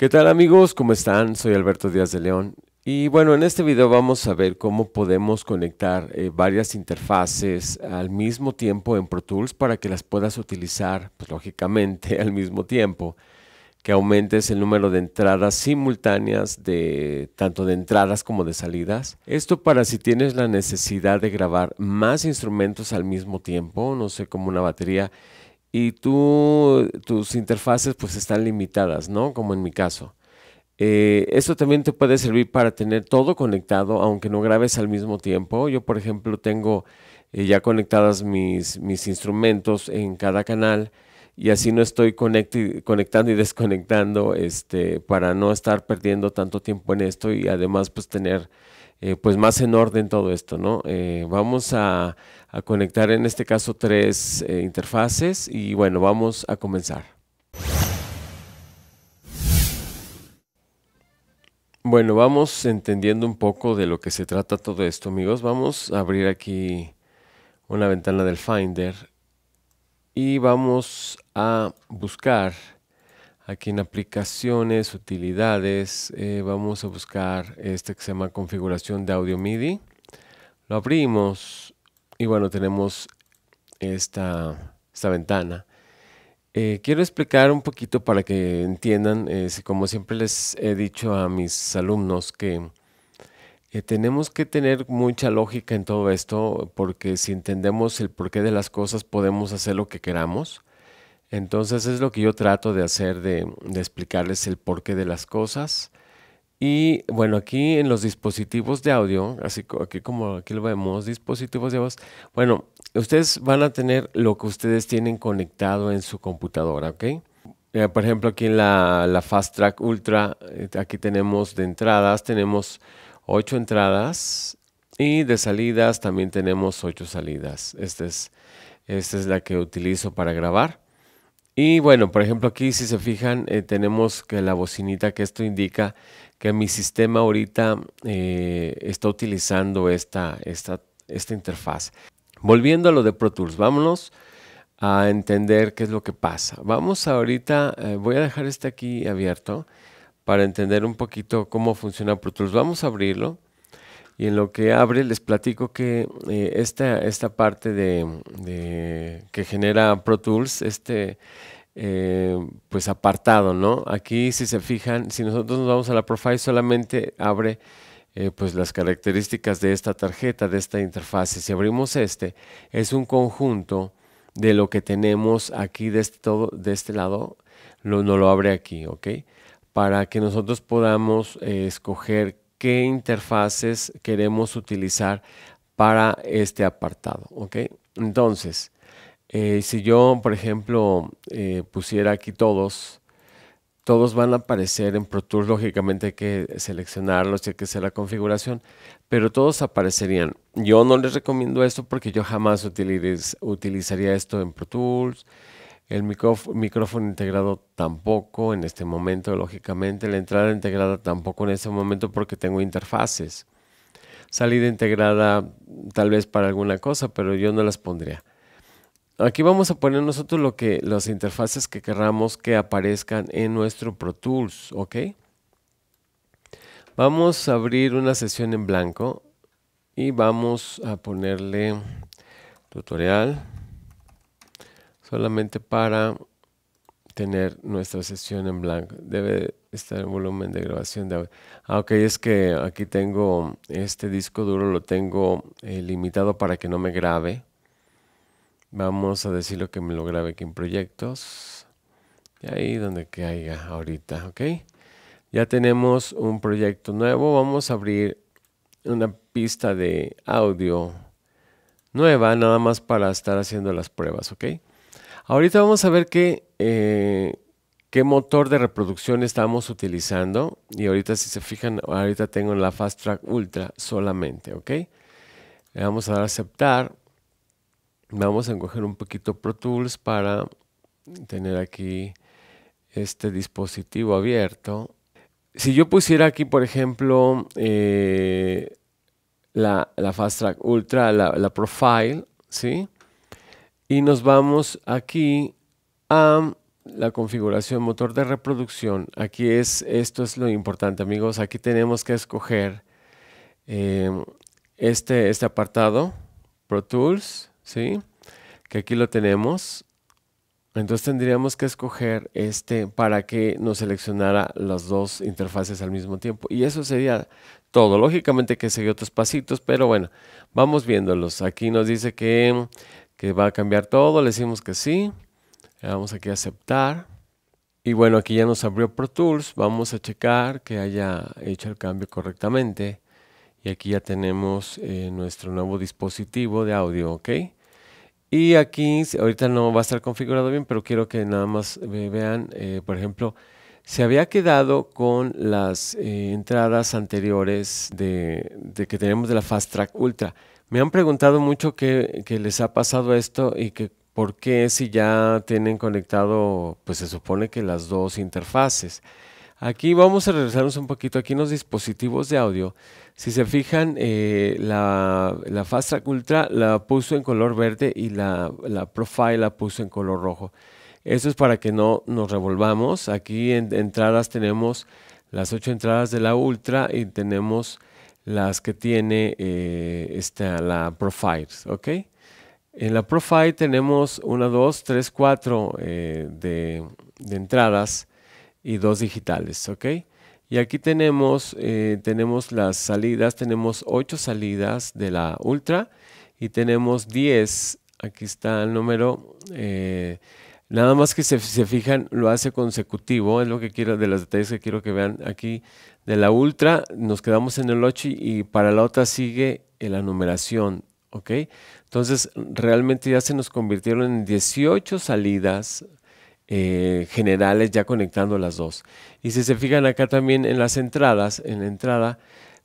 ¿Qué tal amigos? ¿Cómo están? Soy Alberto Díaz de León y bueno, en este video vamos a ver cómo podemos conectar eh, varias interfaces al mismo tiempo en Pro Tools para que las puedas utilizar, pues, lógicamente, al mismo tiempo, que aumentes el número de entradas simultáneas de tanto de entradas como de salidas. Esto para si tienes la necesidad de grabar más instrumentos al mismo tiempo, no sé, como una batería y tú, tus interfaces pues están limitadas, ¿no? Como en mi caso. Eh, esto también te puede servir para tener todo conectado, aunque no grabes al mismo tiempo. Yo, por ejemplo, tengo eh, ya conectadas mis, mis instrumentos en cada canal y así no estoy conectando y desconectando este, para no estar perdiendo tanto tiempo en esto y además pues tener eh, pues más en orden todo esto, ¿no? Eh, vamos a a conectar en este caso tres eh, interfaces y bueno, vamos a comenzar. Bueno, vamos entendiendo un poco de lo que se trata todo esto, amigos. Vamos a abrir aquí una ventana del Finder y vamos a buscar aquí en aplicaciones, utilidades, eh, vamos a buscar este que se llama configuración de audio MIDI. Lo abrimos y bueno, tenemos esta, ventana. Eh, quiero explicar un poquito para que entiendan, como siempre les he dicho a mis alumnos, que tenemos que tener mucha lógica en todo esto, porque si entendemos el porqué de las cosas podemos hacer lo que queramos. Entonces es lo que yo trato de hacer, de, de explicarles el porqué de las cosas y bueno, aquí en los dispositivos de audio, así aquí como aquí lo vemos, dispositivos de voz, bueno, ustedes van a tener lo que ustedes tienen conectado en su computadora, ¿ok? Eh, por ejemplo, aquí en la, Fast Track Ultra, eh, aquí tenemos de entradas, tenemos ocho entradas y de salidas también tenemos ocho salidas. Esta es, esta es la que utilizo para grabar. Y bueno, por ejemplo aquí si se fijan eh, tenemos que la bocinita que esto indica que mi sistema ahorita eh, está utilizando esta, esta, interfaz. Volviendo a lo de Pro Tools, vámonos a entender qué es lo que pasa. Vamos ahorita, eh, voy a dejar este aquí abierto para entender un poquito cómo funciona Pro Tools. Vamos a abrirlo y en lo que abre les platico que eh, esta, parte que genera Pro Tools, este eh, pues apartado, ¿no? Aquí si se fijan, si nosotros nos vamos a la Profile solamente abre eh, pues las características de esta tarjeta, de esta interfaz. Si abrimos este, es un conjunto de lo que tenemos aquí de este, de este lado, lo, no lo abre aquí, ¿ok? Para que nosotros podamos escoger qué interfaces queremos utilizar para este apartado. ¿ok? Entonces, eh, si yo, por ejemplo, eh, pusiera aquí todos, todos van a aparecer en Pro Tools, lógicamente hay que seleccionarlos y hay que hacer la configuración, pero todos aparecerían. Yo no les recomiendo esto porque yo jamás utilizaría esto en Pro Tools, el micrófono integrado tampoco en este momento, lógicamente. La entrada integrada tampoco en este momento porque tengo interfaces. Salida integrada tal vez para alguna cosa, pero yo no las pondría. Aquí vamos a poner nosotros lo que, las interfaces que querramos que aparezcan en nuestro Pro Tools, ¿ok? Vamos a abrir una sesión en blanco y vamos a ponerle tutorial solamente para tener nuestra sesión en blanco. Debe estar el volumen de grabación de audio. Ah, ok, es que aquí tengo este disco duro, lo tengo eh, limitado para que no me grabe. Vamos a decir que me lo grabe aquí en proyectos. Y ahí donde que caiga ahorita, ok. Ya tenemos un proyecto nuevo. Vamos a abrir una pista de audio nueva, nada más para estar haciendo las pruebas, ok. Ahorita vamos a ver qué, eh, qué motor de reproducción estamos utilizando. Y ahorita si se fijan, ahorita tengo la Fast Track Ultra solamente, ¿ok? Le vamos a dar a aceptar. Vamos a encoger un poquito Pro Tools para tener aquí este dispositivo abierto. Si yo pusiera aquí, por ejemplo, eh, la, Fast Track Ultra, la, la Profile, ¿sí? y nos vamos aquí a la configuración motor de reproducción. Aquí es, esto es lo importante amigos, aquí tenemos que escoger eh, este, este apartado, Pro Tools, ¿sí? que aquí lo tenemos. Entonces tendríamos que escoger este para que nos seleccionara las dos interfaces al mismo tiempo. Y eso sería todo. Lógicamente que seguí otros pasitos, pero bueno, vamos viéndolos. Aquí nos dice que que va a cambiar todo, le decimos que sí, le damos aquí a aceptar. Y bueno, aquí ya nos abrió Pro Tools, vamos a checar que haya hecho el cambio correctamente. Y aquí ya tenemos eh, nuestro nuevo dispositivo de audio, ¿ok? Y aquí, ahorita no va a estar configurado bien, pero quiero que nada más eh, vean, eh, por ejemplo, se había quedado con las entradas anteriores de, de, que tenemos de la Fast Track Ultra. Me han preguntado mucho qué, les ha pasado esto y que por qué si ya tienen conectado, pues se supone que las dos interfaces. Aquí vamos a regresarnos un poquito. Aquí en los dispositivos de audio, si se fijan, eh, la, la Fast Track Ultra la puso en color verde y la, la Profile la puso en color rojo. Eso es para que no nos revolvamos. Aquí en entradas tenemos las ocho entradas de la Ultra y tenemos las que tiene eh, esta, la Profile, ¿ok? En la Profile tenemos una, dos, tres, cuatro eh, de, entradas y dos digitales, ¿ok? Y aquí tenemos, eh, tenemos las salidas, tenemos ocho salidas de la Ultra y tenemos 10, aquí está el número, nada más que se, se fijan, lo hace consecutivo, es lo que quiero, de los detalles que quiero que vean, aquí de la ultra nos quedamos en el 8 y, para la otra sigue la numeración, ¿ok? Entonces realmente ya se nos convirtieron en 18 salidas eh, generales ya conectando las dos. Y si se fijan acá también en las entradas, en la entrada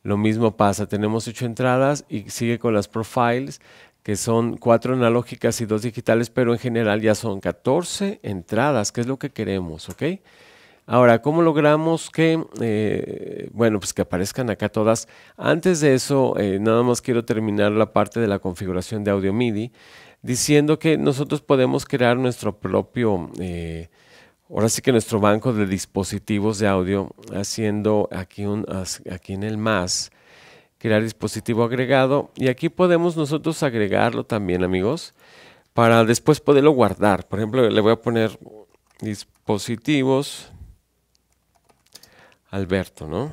lo mismo pasa, tenemos 8 entradas y sigue con las profiles que son cuatro analógicas y dos digitales, pero en general ya son 14 entradas, que es lo que queremos, ¿ok? Ahora, ¿cómo logramos que, eh, bueno, pues que aparezcan acá todas? Antes de eso, eh, nada más quiero terminar la parte de la configuración de audio MIDI diciendo que nosotros podemos crear nuestro propio, eh, ahora sí que nuestro banco de dispositivos de audio, haciendo aquí, un, aquí en el más, crear dispositivo agregado y aquí podemos nosotros agregarlo también, amigos, para después poderlo guardar. Por ejemplo, le voy a poner dispositivos Alberto, ¿no?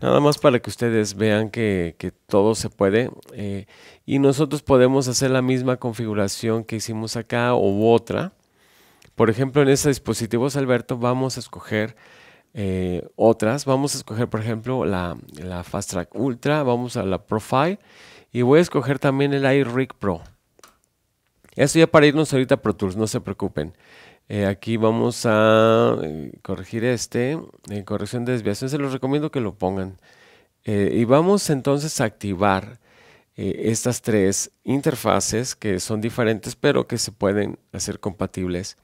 Nada más para que ustedes vean que, todo se puede. Eh, y nosotros podemos hacer la misma configuración que hicimos acá o otra. Por ejemplo, en este dispositivos, Alberto, vamos a escoger eh, otras. Vamos a escoger, por ejemplo, la, la, Fast Track Ultra. Vamos a la Profile. Y voy a escoger también el iRig Pro. Eso ya para irnos ahorita a Pro Tools, no se preocupen. Eh, aquí vamos a eh, corregir este, eh, corrección de desviación, se los recomiendo que lo pongan. y vamos entonces a activar estas tres interfaces que son diferentes pero que se pueden hacer compatibles.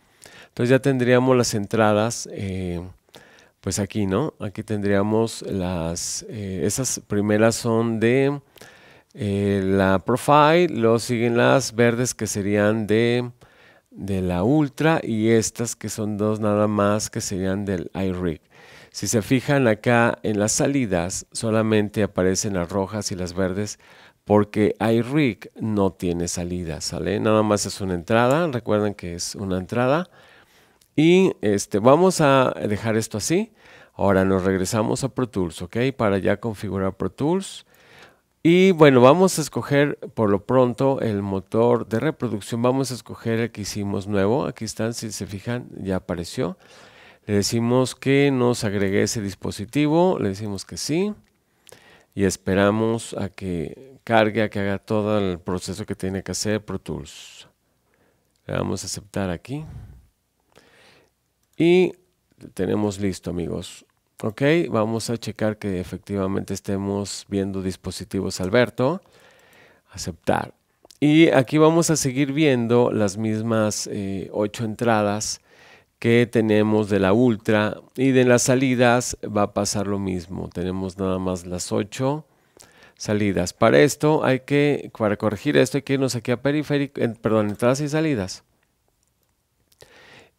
Entonces ya tendríamos las entradas, pues aquí, ¿no? Aquí tendríamos las, esas primeras son de la profile, luego siguen las verdes que serían de de la Ultra y estas que son dos nada más que serían del iRig. Si se fijan acá en las salidas solamente aparecen las rojas y las verdes porque iRig no tiene salidas. ¿sale? Nada más es una entrada, recuerden que es una entrada. Y este, vamos a dejar esto así. Ahora nos regresamos a Pro Tools, ¿ok? Para ya configurar Pro Tools. Y bueno, vamos a escoger por lo pronto el motor de reproducción. Vamos a escoger el que hicimos nuevo. Aquí están, si se fijan, ya apareció. Le decimos que nos agregue ese dispositivo. Le decimos que sí. Y esperamos a que cargue, a que haga todo el proceso que tiene que hacer Pro Tools. Le vamos a aceptar aquí. Y tenemos listo, amigos. Ok, vamos a checar que efectivamente estemos viendo dispositivos Alberto. Aceptar. Y aquí vamos a seguir viendo las mismas eh, ocho entradas que tenemos de la ultra y de las salidas va a pasar lo mismo. Tenemos nada más las ocho salidas. Para esto hay que, para corregir esto hay que irnos aquí a periférico, perdón, entradas y salidas.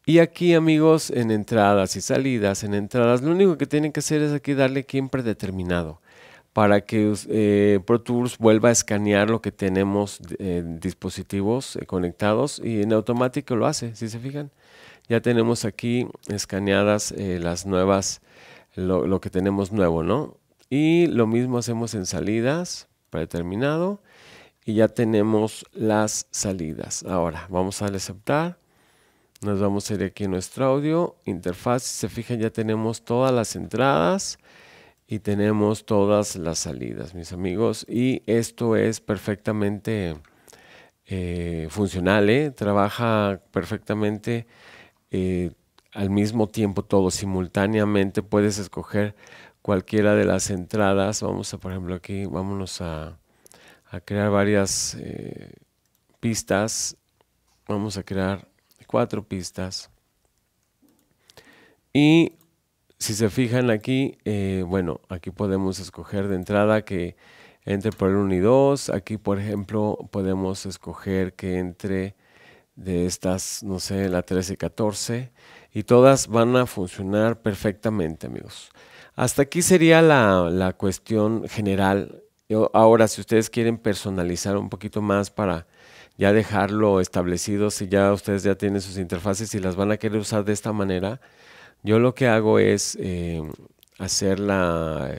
Y aquí amigos, en entradas y salidas, en entradas, lo único que tienen que hacer es aquí darle en predeterminado para que eh, Pro Tools vuelva a escanear lo que tenemos en eh, dispositivos eh, conectados y en automático lo hace, si se fijan. Ya tenemos aquí escaneadas las nuevas, lo, lo que tenemos nuevo, ¿no? Y lo mismo hacemos en salidas, predeterminado, y ya tenemos las salidas. Ahora, vamos a aceptar nos vamos a ir aquí a nuestro audio, interfaz. Si se fijan, ya tenemos todas las entradas y tenemos todas las salidas, mis amigos. Y esto es perfectamente eh, funcional, ¿eh? trabaja perfectamente eh, al mismo tiempo todo, simultáneamente puedes escoger cualquiera de las entradas. Vamos a, por ejemplo, aquí, vámonos a, a crear varias pistas. Vamos a crear pistas. Y si se fijan aquí, eh, bueno, aquí podemos escoger de entrada que entre por el 1 y 2. Aquí, por ejemplo, podemos escoger que entre de estas, no sé, la 13 y 14. Y todas van a funcionar perfectamente, amigos. Hasta aquí sería la, la cuestión general ahora, si ustedes quieren personalizar un poquito más para ya dejarlo establecido, si ya ustedes ya tienen sus interfaces y las van a querer usar de esta manera, yo lo que hago es eh, hacer la,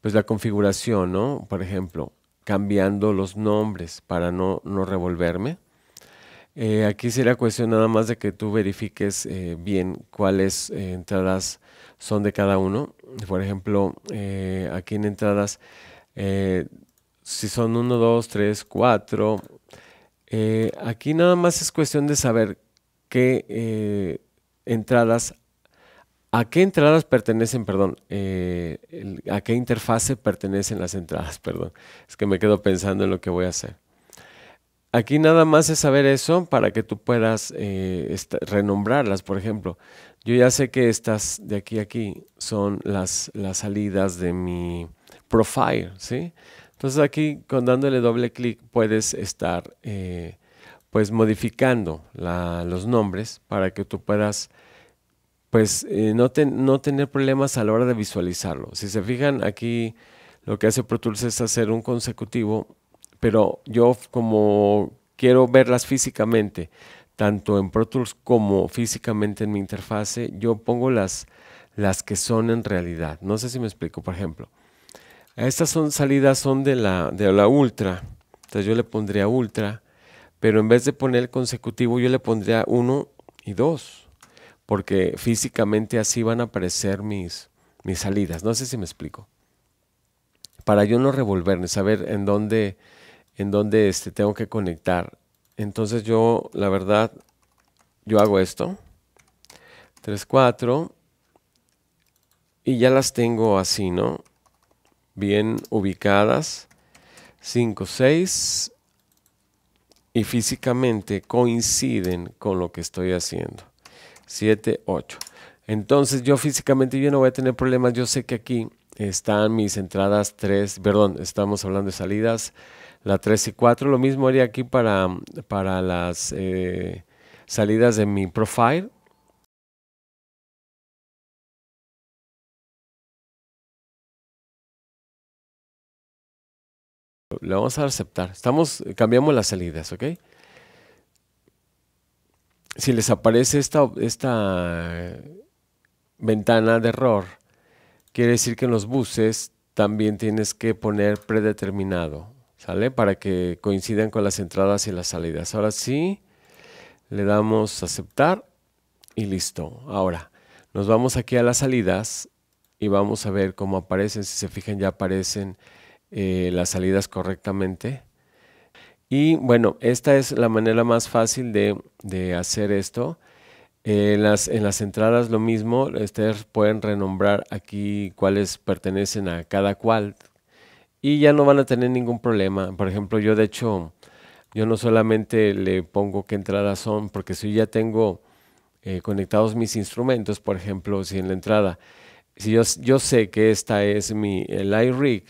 pues la configuración, ¿no? Por ejemplo, cambiando los nombres para no, revolverme. Eh, aquí sería cuestión nada más de que tú verifiques eh, bien cuáles entradas son de cada uno. Por ejemplo, aquí en entradas eh, si son 1, 2, 3, 4. aquí nada más es cuestión de saber qué eh, entradas, a qué entradas pertenecen, perdón, eh, a qué interfase pertenecen las entradas, perdón. Es que me quedo pensando en lo que voy a hacer. Aquí nada más es saber eso para que tú puedas renombrarlas, por ejemplo. Yo ya sé que estas de aquí a aquí son las, las salidas de mi, profile, ¿sí? Entonces aquí con dándole doble clic puedes estar eh, pues modificando los nombres para que tú puedas pues eh, no, tener problemas a la hora de visualizarlo. Si se fijan aquí lo que hace Pro Tools es hacer un consecutivo, pero yo como quiero verlas físicamente, tanto en Pro Tools como físicamente en mi interfase, yo pongo las, las que son en realidad. No sé si me explico, por ejemplo. Estas son salidas son de la, de la ultra. Entonces yo le pondría ultra, pero en vez de poner consecutivo yo le pondría 1 y 2, porque físicamente así van a aparecer mis, mis salidas. No sé si me explico. Para yo no revolverme, saber en dónde, en dónde este, tengo que conectar. Entonces yo, la verdad, yo hago esto. 3, 4. Y ya las tengo así, ¿no? bien ubicadas. 5, 6 y físicamente coinciden con lo que estoy haciendo. 7, 8. Entonces yo físicamente yo no voy a tener problemas. Yo sé que aquí están mis entradas 3, perdón, estamos hablando de salidas. La 3 y 4, lo mismo haría aquí para, para las eh, salidas de mi profile. le vamos a aceptar. Estamos, cambiamos las salidas, ¿ok? Si les aparece esta, esta ventana de error, quiere decir que en los buses también tienes que poner predeterminado, ¿sale? Para que coincidan con las entradas y las salidas. Ahora sí, le damos aceptar y listo. Ahora, nos vamos aquí a las salidas y vamos a ver cómo aparecen. Si se fijan, ya aparecen eh, las salidas correctamente. Y bueno, esta es la manera más fácil de, hacer esto. Eh, en las entradas lo mismo, ustedes pueden renombrar aquí cuáles pertenecen a cada cual y ya no van a tener ningún problema. Por ejemplo, yo de hecho, yo no solamente le pongo qué entradas son, porque si ya tengo eh, conectados mis instrumentos, por ejemplo, si en la entrada, si yo, yo sé que esta es mi, el iRig,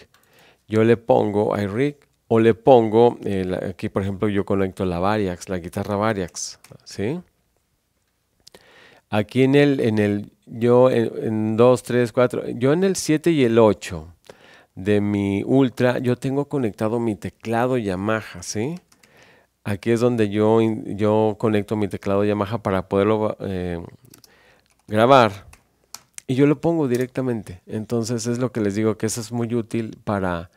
yo le pongo iRig o le pongo, eh, aquí por ejemplo yo conecto la Variax, la guitarra Variax, ¿sí? Aquí en el, en el yo en 2, 3, 4, yo en el 7 y el 8 de mi Ultra, yo tengo conectado mi teclado Yamaha, ¿sí? Aquí es donde yo, yo conecto mi teclado Yamaha para poderlo eh, grabar. Y yo lo pongo directamente. Entonces es lo que les digo, que eso es muy útil para,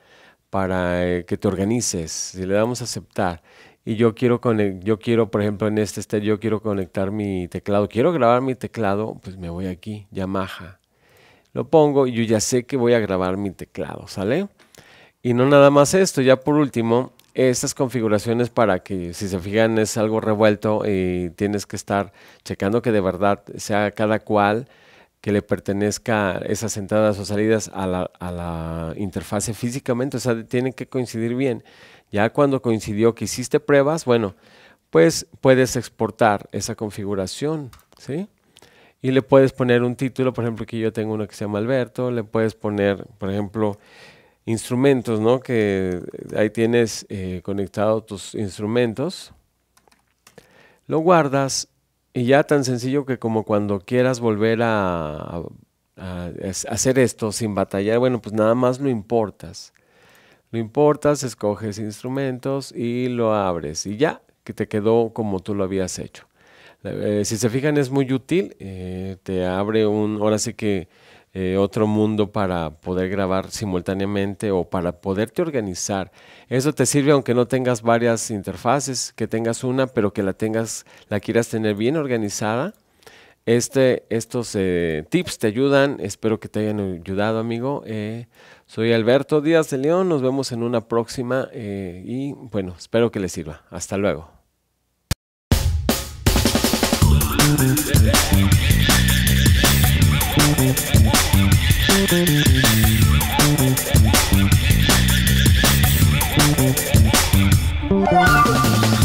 para eh, que te organices. Si le damos a aceptar y yo quiero, yo quiero, por ejemplo, en este estéreo, yo quiero conectar mi teclado. Quiero grabar mi teclado, pues me voy aquí, Yamaha. Lo pongo y yo ya sé que voy a grabar mi teclado, ¿sale? Y no nada más esto, ya por último, estas configuraciones para que, si se fijan, es algo revuelto y tienes que estar checando que de verdad sea cada cual que le pertenezca esas entradas o salidas a la, a la interfase físicamente, o sea, tienen que coincidir bien. Ya cuando coincidió que hiciste pruebas, bueno, pues puedes exportar esa configuración, ¿sí? Y le puedes poner un título, por ejemplo, que yo tengo uno que se llama Alberto, le puedes poner, por ejemplo, instrumentos, ¿no? Que ahí tienes conectados eh, conectado tus instrumentos. Lo guardas y ya tan sencillo que como cuando quieras volver a, hacer esto sin batallar, bueno, pues nada más lo importas. Lo importas, escoges instrumentos y lo abres. Y ya, que te quedó como tú lo habías hecho. Eh, si se fijan es muy útil, eh, te abre un, ahora sí que eh, otro mundo para poder grabar simultáneamente o para poderte organizar. Eso te sirve aunque no tengas varias interfaces, que tengas una, pero que la tengas, la quieras tener bien organizada. Este, estos eh, tips te ayudan, espero que te hayan ayudado amigo. Eh, soy Alberto Díaz de León, nos vemos en una próxima y bueno, espero que les sirva. Hasta luego. Wow.